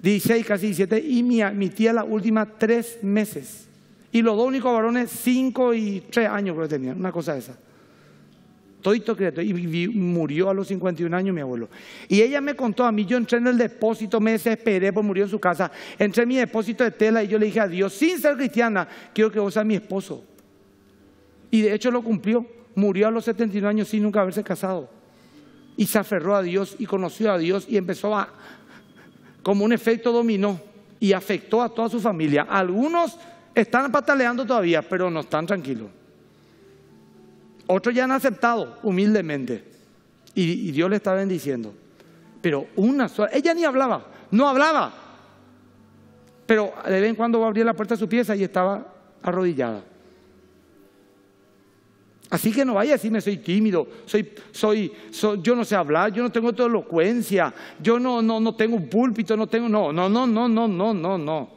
16, casi 17, y mi, mi tía la última tres meses. Y los dos únicos varones, Cinco y tres años creo que tenían, una cosa esa. Todito Y murió a los 51 años mi abuelo. Y ella me contó a mí, yo entré en el depósito, me desesperé porque murió en su casa. Entré en mi depósito de tela y yo le dije a Dios, sin ser cristiana, quiero que vos seas mi esposo. Y de hecho lo cumplió. Murió a los 71 años sin nunca haberse casado y se aferró a Dios y conoció a Dios y empezó a, como un efecto dominó, y afectó a toda su familia. Algunos están pataleando todavía, pero no están tranquilos. Otros ya han aceptado humildemente y, Dios le está bendiciendo. Pero una sola, ella ni hablaba, no hablaba. Pero de vez en cuando abría la puerta de su pieza y estaba arrodillada. Así que no vaya a decirme soy tímido, soy, soy, yo no sé hablar, yo no tengo toda elocuencia, yo no, no, no tengo un púlpito, no tengo, no, no, no, no, no, no, no, no.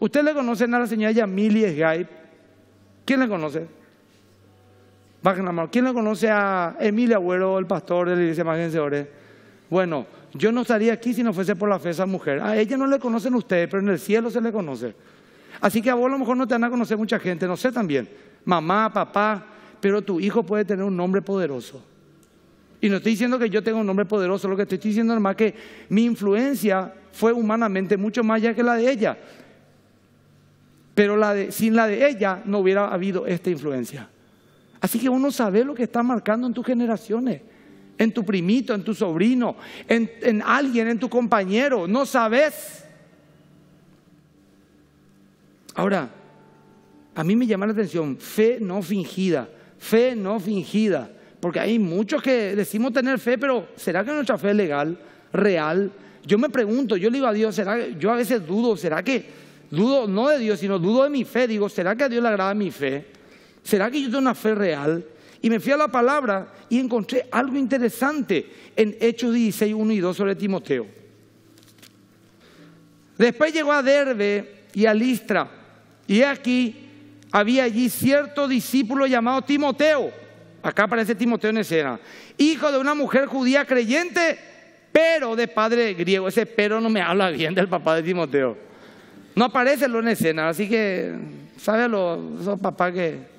¿Usted le conocen a la señora Yamili Skype? ¿Quién le conoce? Bajen ¿Quién le conoce a Emilia Agüero, el pastor de la iglesia ore. Bueno, yo no estaría aquí si no fuese por la fe esa mujer. A ella no le conocen ustedes, pero en el cielo se le conoce. Así que a vos a lo mejor no te van a conocer mucha gente, no sé también, mamá, papá, pero tu hijo puede tener un nombre poderoso. Y no estoy diciendo que yo tenga un nombre poderoso, lo que estoy diciendo es más que mi influencia fue humanamente mucho más allá que la de ella. Pero sin la de ella no hubiera habido esta influencia. Así que uno sabe lo que está marcando en tus generaciones, en tu primito, en tu sobrino, en alguien, en tu compañero. No sabes. Ahora, a mí me llama la atención fe no fingida, fe no fingida, porque hay muchos que decimos tener fe, pero ¿será que nuestra fe es legal, real? Yo me pregunto, yo le digo a Dios, ¿será yo a veces dudo, ¿será que dudo no de Dios, sino dudo de mi fe? Digo, ¿será que a Dios le agrada mi fe? ¿Será que yo tengo una fe real? Y me fui a la palabra y encontré algo interesante en Hechos 16, 1 y 2 sobre Timoteo. Después llegó a Derbe y a Listra. Y aquí había allí cierto discípulo llamado Timoteo, acá aparece Timoteo en escena, hijo de una mujer judía creyente, pero de padre griego. Ese pero no me habla bien del papá de Timoteo. No aparece lo en escena, así que, sábelo, los papás que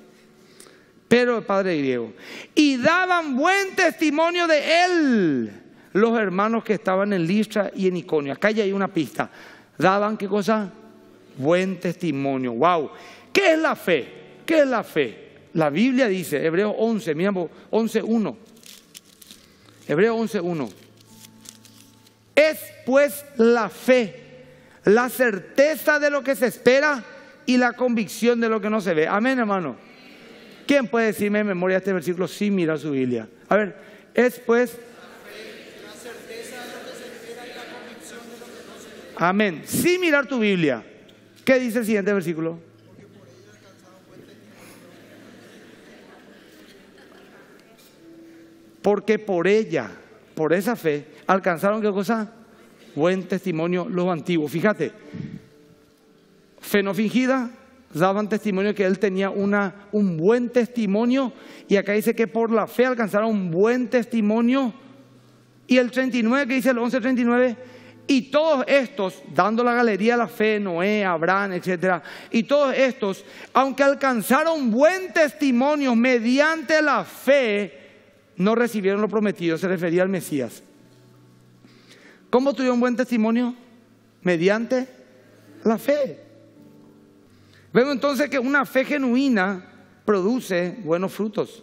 pero de padre griego. Y daban buen testimonio de él los hermanos que estaban en Listra y en Iconio. Acá ya hay una pista. ¿Daban qué cosa? buen testimonio. ¡Wow! ¿Qué es la fe? ¿Qué es la fe? La Biblia dice, Hebreo 11, mira, 11.1 Hebreo Hebreos Es pues la fe, la certeza de lo que se espera y la convicción de lo que no se ve. Amén, hermano. ¿Quién puede decirme en memoria este versículo sin mirar su Biblia? A ver, es pues... Amén. Sin mirar tu Biblia. ¿Qué dice el siguiente versículo? Porque por ella, por esa fe, alcanzaron qué cosa? Buen testimonio los antiguos. Fíjate, fe no fingida, daban testimonio que él tenía un buen testimonio y acá dice que por la fe alcanzaron un buen testimonio. Y el 39 que dice el 1139 y todos estos, dando la galería a la fe, Noé, Abraham, etc. Y todos estos, aunque alcanzaron buen testimonio mediante la fe, no recibieron lo prometido. Se refería al Mesías. ¿Cómo tuvieron buen testimonio? Mediante la fe. Vemos entonces que una fe genuina produce buenos frutos.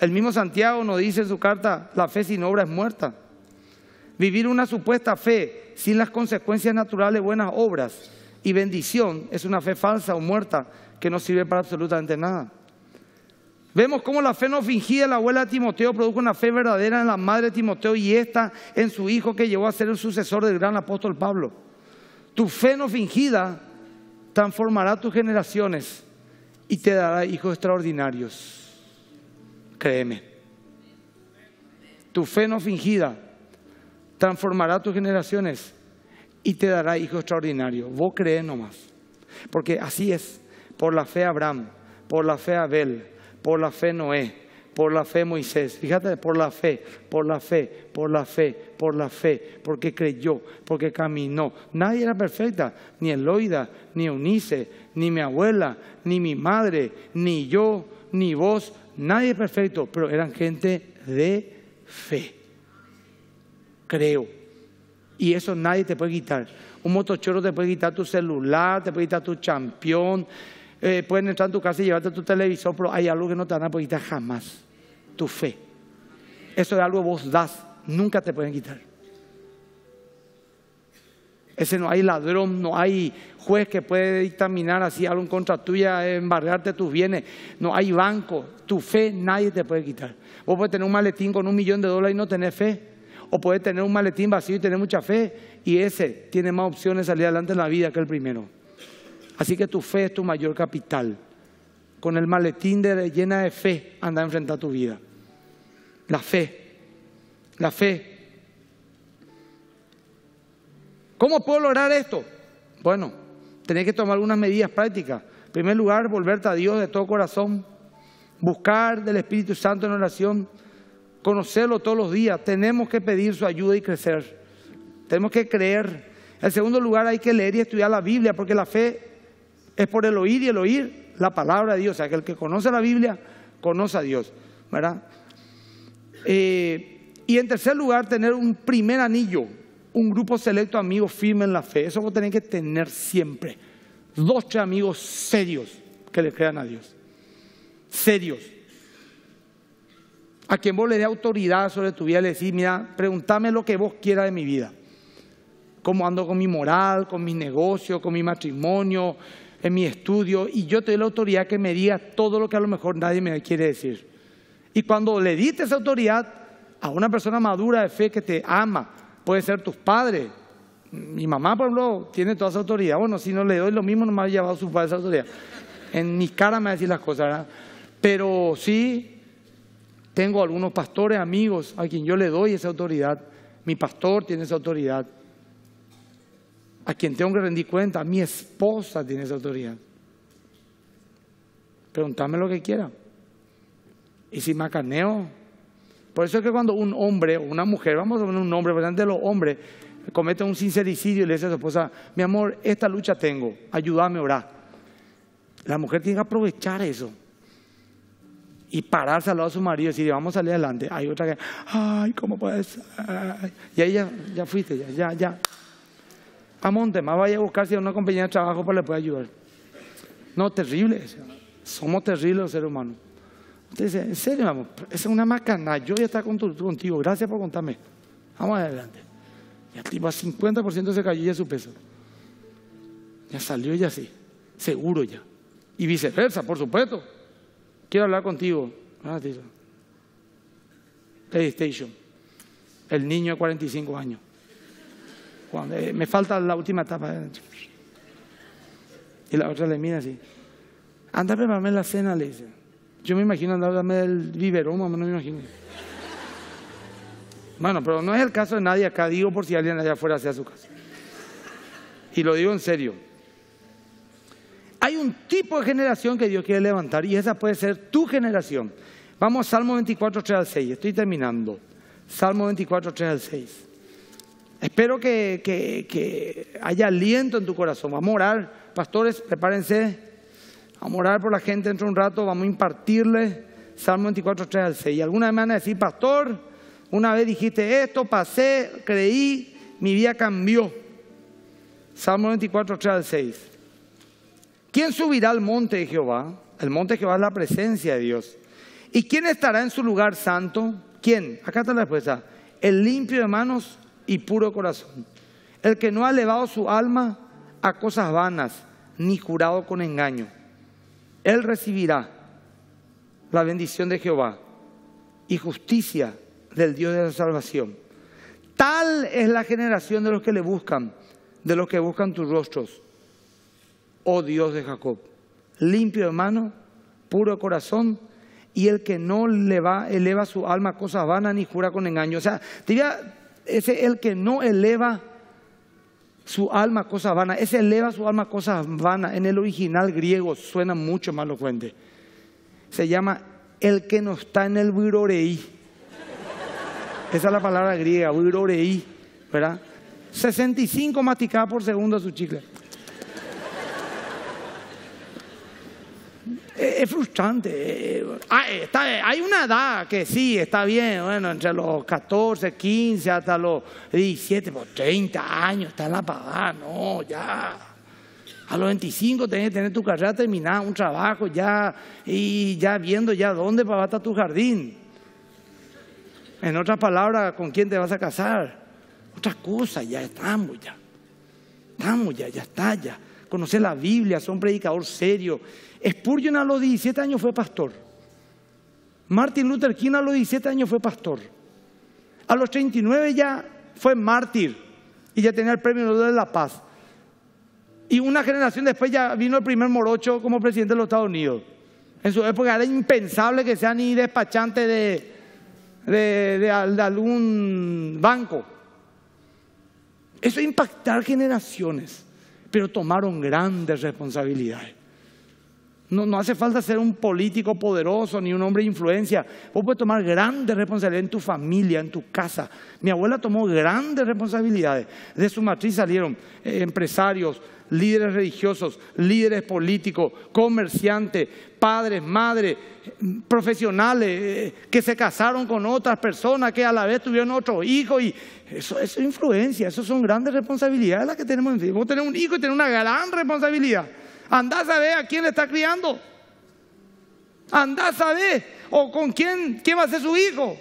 El mismo Santiago nos dice en su carta, la fe sin obra es muerta. Vivir una supuesta fe sin las consecuencias naturales buenas obras y bendición es una fe falsa o muerta que no sirve para absolutamente nada. Vemos cómo la fe no fingida de la abuela de Timoteo produjo una fe verdadera en la madre de Timoteo y esta en su hijo que llegó a ser el sucesor del gran apóstol Pablo. Tu fe no fingida transformará tus generaciones y te dará hijos extraordinarios. Créeme. Tu fe no fingida transformará tus generaciones y te dará hijos extraordinarios. Vos crees nomás. Porque así es. Por la fe Abraham, por la fe Abel, por la fe Noé, por la fe Moisés. Fíjate, por la fe, por la fe, por la fe, por la fe, porque creyó, porque caminó. Nadie era perfecta, ni Eloida, ni Eunice, ni mi abuela, ni mi madre, ni yo, ni vos. Nadie perfecto, pero eran gente de fe creo. Y eso nadie te puede quitar. Un motochoro te puede quitar tu celular, te puede quitar tu champión, eh, pueden entrar en tu casa y llevarte tu televisor, pero hay algo que no te van a poder quitar jamás, tu fe. Eso es algo que vos das, nunca te pueden quitar. Ese no hay ladrón, no hay juez que puede dictaminar así algo en contra tuya, embargarte tus bienes, no hay banco, tu fe nadie te puede quitar. Vos puedes tener un maletín con un millón de dólares y no tener fe o puede tener un maletín vacío y tener mucha fe, y ese tiene más opciones de salir adelante en la vida que el primero. Así que tu fe es tu mayor capital. Con el maletín de, llena de fe, anda a enfrentar tu vida. La fe, la fe. ¿Cómo puedo lograr esto? Bueno, tenés que tomar algunas medidas prácticas. En primer lugar, volverte a Dios de todo corazón, buscar del Espíritu Santo en oración conocerlo todos los días, tenemos que pedir su ayuda y crecer. Tenemos que creer. En segundo lugar, hay que leer y estudiar la Biblia, porque la fe es por el oír y el oír la palabra de Dios. O sea, que el que conoce la Biblia, conoce a Dios, eh, y en tercer lugar, tener un primer anillo, un grupo selecto de amigos firmes en la fe. Eso lo tienen que tener siempre. Dos, tres amigos serios que le crean a Dios. Serios a quien vos le dé autoridad sobre tu vida, le decís, mira, pregúntame lo que vos quieras de mi vida. Cómo ando con mi moral, con mi negocio, con mi matrimonio, en mi estudio, y yo te doy la autoridad que me diga todo lo que a lo mejor nadie me quiere decir. Y cuando le diste esa autoridad a una persona madura de fe que te ama, puede ser tus padres, mi mamá, por ejemplo, tiene toda esa autoridad. Bueno, si no le doy lo mismo, no me ha llevado su padre esa autoridad. En mi cara me va a decir las cosas, Pero sí, tengo algunos pastores amigos a quien yo le doy esa autoridad. Mi pastor tiene esa autoridad. A quien tengo que rendir cuenta, mi esposa tiene esa autoridad. Pregúntame lo que quiera. Y si macaneo. Por eso es que cuando un hombre o una mujer, vamos a poner un hombre, delante de los hombres, comete un sincericidio y le dice a su esposa, mi amor, esta lucha tengo, ayúdame a orar. La mujer tiene que aprovechar eso y pararse al lado de su marido y decir, vamos a salir adelante. Hay otra que, ay, ¿cómo puedes? Y ahí ya, fuiste, ya, ya, ya. monte más vaya a buscar si hay una compañía de trabajo para le pueda ayudar. No, terrible Somos terribles los seres humanos. Entonces, en serio, vamos, Esa es una macana. Yo voy a estar contigo, gracias por contarme. Vamos adelante. Y el tipo a 50% se cayó ya su peso. Ya salió ya así, seguro ya. Y viceversa, por supuesto. Quiero hablar contigo. Ah, PlayStation. El niño de 45 años. Cuando, eh, me falta la última etapa. Eh. Y la otra le mira así. Anda a prepararme la cena, le dice. Yo me imagino andarme el biberón, no me imagino. Bueno, pero no es el caso de nadie acá. Digo por si alguien allá afuera sea a su casa. Y lo digo en serio. Hay un tipo de generación que Dios quiere levantar y esa puede ser tu generación. Vamos a Salmo 24, 3 al 6. Estoy terminando. Salmo 24, 3 al 6. Espero que, haya aliento en tu corazón. Vamos a orar. Pastores, prepárense. Vamos a orar por la gente dentro de un rato. Vamos a impartirle Salmo 24, 3 al 6. Y alguna vez me decir, Pastor, una vez dijiste esto, pasé, creí, mi vida cambió. Salmo 24, 3 al 6. ¿Quién subirá al monte de Jehová? El monte de Jehová es la presencia de Dios. ¿Y quién estará en su lugar santo? ¿Quién? Acá está la respuesta. El limpio de manos y puro corazón. El que no ha elevado su alma a cosas vanas, ni jurado con engaño. Él recibirá la bendición de Jehová y justicia del Dios de la salvación. Tal es la generación de los que le buscan, de los que buscan tus rostros oh Dios de Jacob, limpio de mano, puro de corazón, y el que no eleva, su alma a cosas vanas ni jura con engaño. O sea, diría, ese el que no eleva su alma a cosas vanas, ese eleva su alma a cosas vanas, en el original griego suena mucho más fuente. Se llama el que no está en el buirorei. Esa es la palabra griega, buiroreí, ¿verdad? 65 maticadas por segundo a su chicle. es frustrante. Ah, hay, una edad que sí, está bien, bueno, entre los 14, 15 hasta los 17, por 30 años, está en la pavada, no, ya. A los 25 tenés que tener tu carrera terminada, un trabajo ya, y ya viendo ya dónde va a estar tu jardín. En otras palabras, ¿con quién te vas a casar? Otras cosas, ya estamos ya. Estamos ya, ya está ya. Conocer la Biblia, un predicador serio. Spurgeon a los 17 años fue pastor. Martin Luther King a los 17 años fue pastor. A los 39 ya fue mártir y ya tenía el premio Nobel de la Paz. Y una generación después ya vino el primer morocho como presidente de los Estados Unidos. En su época era impensable que sea ni despachante de, de, algún banco. Eso impactar generaciones, pero tomaron grandes responsabilidades. No, hace falta ser un político poderoso ni un hombre de influencia. Vos puedes tomar grandes responsabilidades en tu familia, en tu casa. Mi abuela tomó grandes responsabilidades. De su matriz salieron eh, empresarios, líderes religiosos, líderes políticos, comerciantes, padres, madres, profesionales eh, que se casaron con otras personas que a la vez tuvieron otro hijo. Y eso, es influencia, eso son grandes responsabilidades las que tenemos. Vos tenés un hijo y tenés una gran responsabilidad. Andá a saber a quién le está criando. Andá a saber o con quién, quién va a ser su hijo.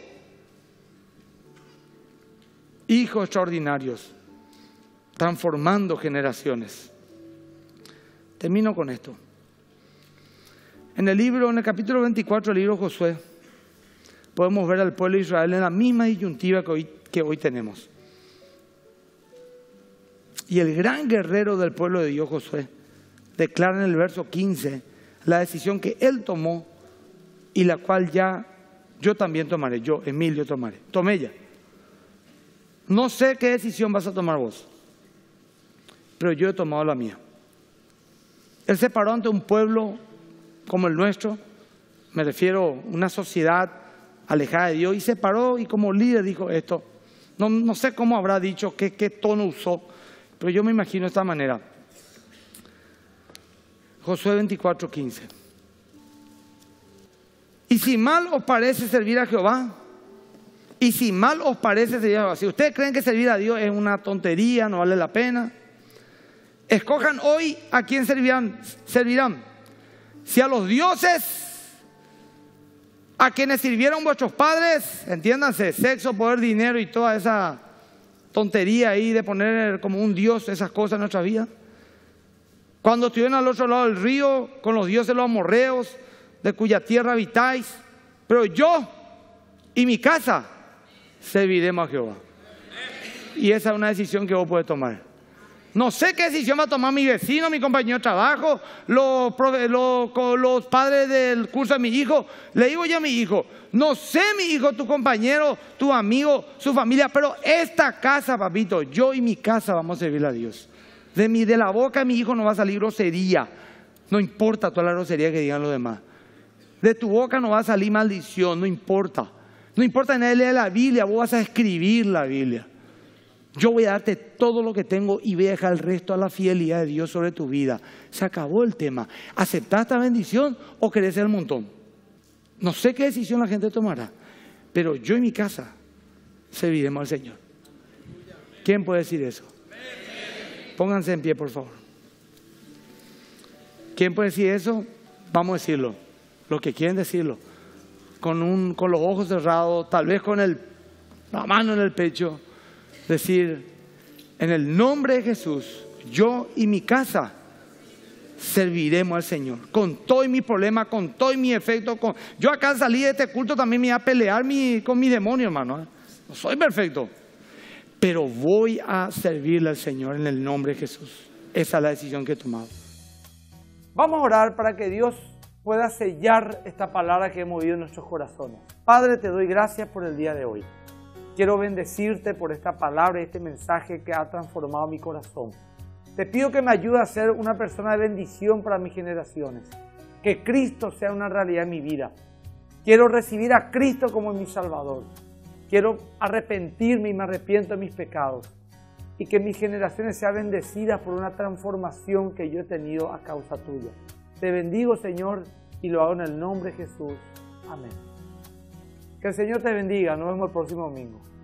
Hijos extraordinarios, transformando generaciones. Termino con esto. En el libro, en el capítulo 24 del libro Josué, podemos ver al pueblo de Israel en la misma disyuntiva que hoy tenemos. Y el gran guerrero del pueblo de Dios, Josué, declara en el verso 15 la decisión que él tomó y la cual ya yo también tomaré, yo, Emilio, tomaré. Tomé ya. No sé qué decisión vas a tomar vos, pero yo he tomado la mía. Él se paró ante un pueblo como el nuestro, me refiero a una sociedad alejada de Dios, y se paró y como líder dijo esto. No, no sé cómo habrá dicho, qué, qué tono usó, pero yo me imagino de esta manera. Josué 24:15. Y si mal os parece servir a Jehová, y si mal os parece servir a Jehová, si ustedes creen que servir a Dios es una tontería, no vale la pena, escojan hoy a quién servirán. servirán. Si a los dioses a quienes sirvieron vuestros padres, entiéndanse, sexo, poder, dinero y toda esa tontería ahí de poner como un dios esas cosas en nuestra vida. Cuando estuvieron al otro lado del río con los dioses los amorreos, de cuya tierra habitáis, pero yo y mi casa serviremos a Jehová. Y esa es una decisión que vos puedes tomar. No sé qué decisión va a tomar mi vecino, mi compañero de trabajo, los, los, padres del curso de mi hijo. Le digo yo a mi hijo, no sé mi hijo, tu compañero, tu amigo, su familia, pero esta casa, papito, yo y mi casa vamos a servirle a Dios. De, mi, de la boca de mi hijo no va a salir grosería. No importa toda la grosería que digan los demás. De tu boca no va a salir maldición, no importa. No importa nadie leer la Biblia, vos vas a escribir la Biblia. Yo voy a darte todo lo que tengo y voy a dejar el resto a la fidelidad de Dios sobre tu vida. Se acabó el tema. ¿Aceptar esta bendición o querés el montón? No sé qué decisión la gente tomará, pero yo en mi casa serviremos al Señor. ¿Quién puede decir eso? Pónganse en pie, por favor. ¿Quién puede decir eso? Vamos a decirlo, lo que quieren decirlo. Con, un, con los ojos cerrados, tal vez con la mano en el pecho, decir, en el nombre de Jesús, yo y mi casa serviremos al Señor. Con todo mi problema, con todo mi efecto. Yo acá salí de este culto también me voy a pelear con mi demonio, hermano. ¿eh? No soy perfecto pero voy a servirle al Señor en el nombre de Jesús. Esa es la decisión que he tomado. Vamos a orar para que Dios pueda sellar esta palabra que hemos movido en nuestros corazones. Padre, te doy gracias por el día de hoy. Quiero bendecirte por esta palabra y este mensaje que ha transformado mi corazón. Te pido que me ayude a ser una persona de bendición para mis generaciones. Que Cristo sea una realidad en mi vida. Quiero recibir a Cristo como mi Salvador. Quiero arrepentirme y me arrepiento de mis pecados. Y que mis generaciones sean bendecidas por una transformación que yo he tenido a causa tuya. Te bendigo, Señor, y lo hago en el nombre de Jesús. Amén. Que el Señor te bendiga. Nos vemos el próximo domingo.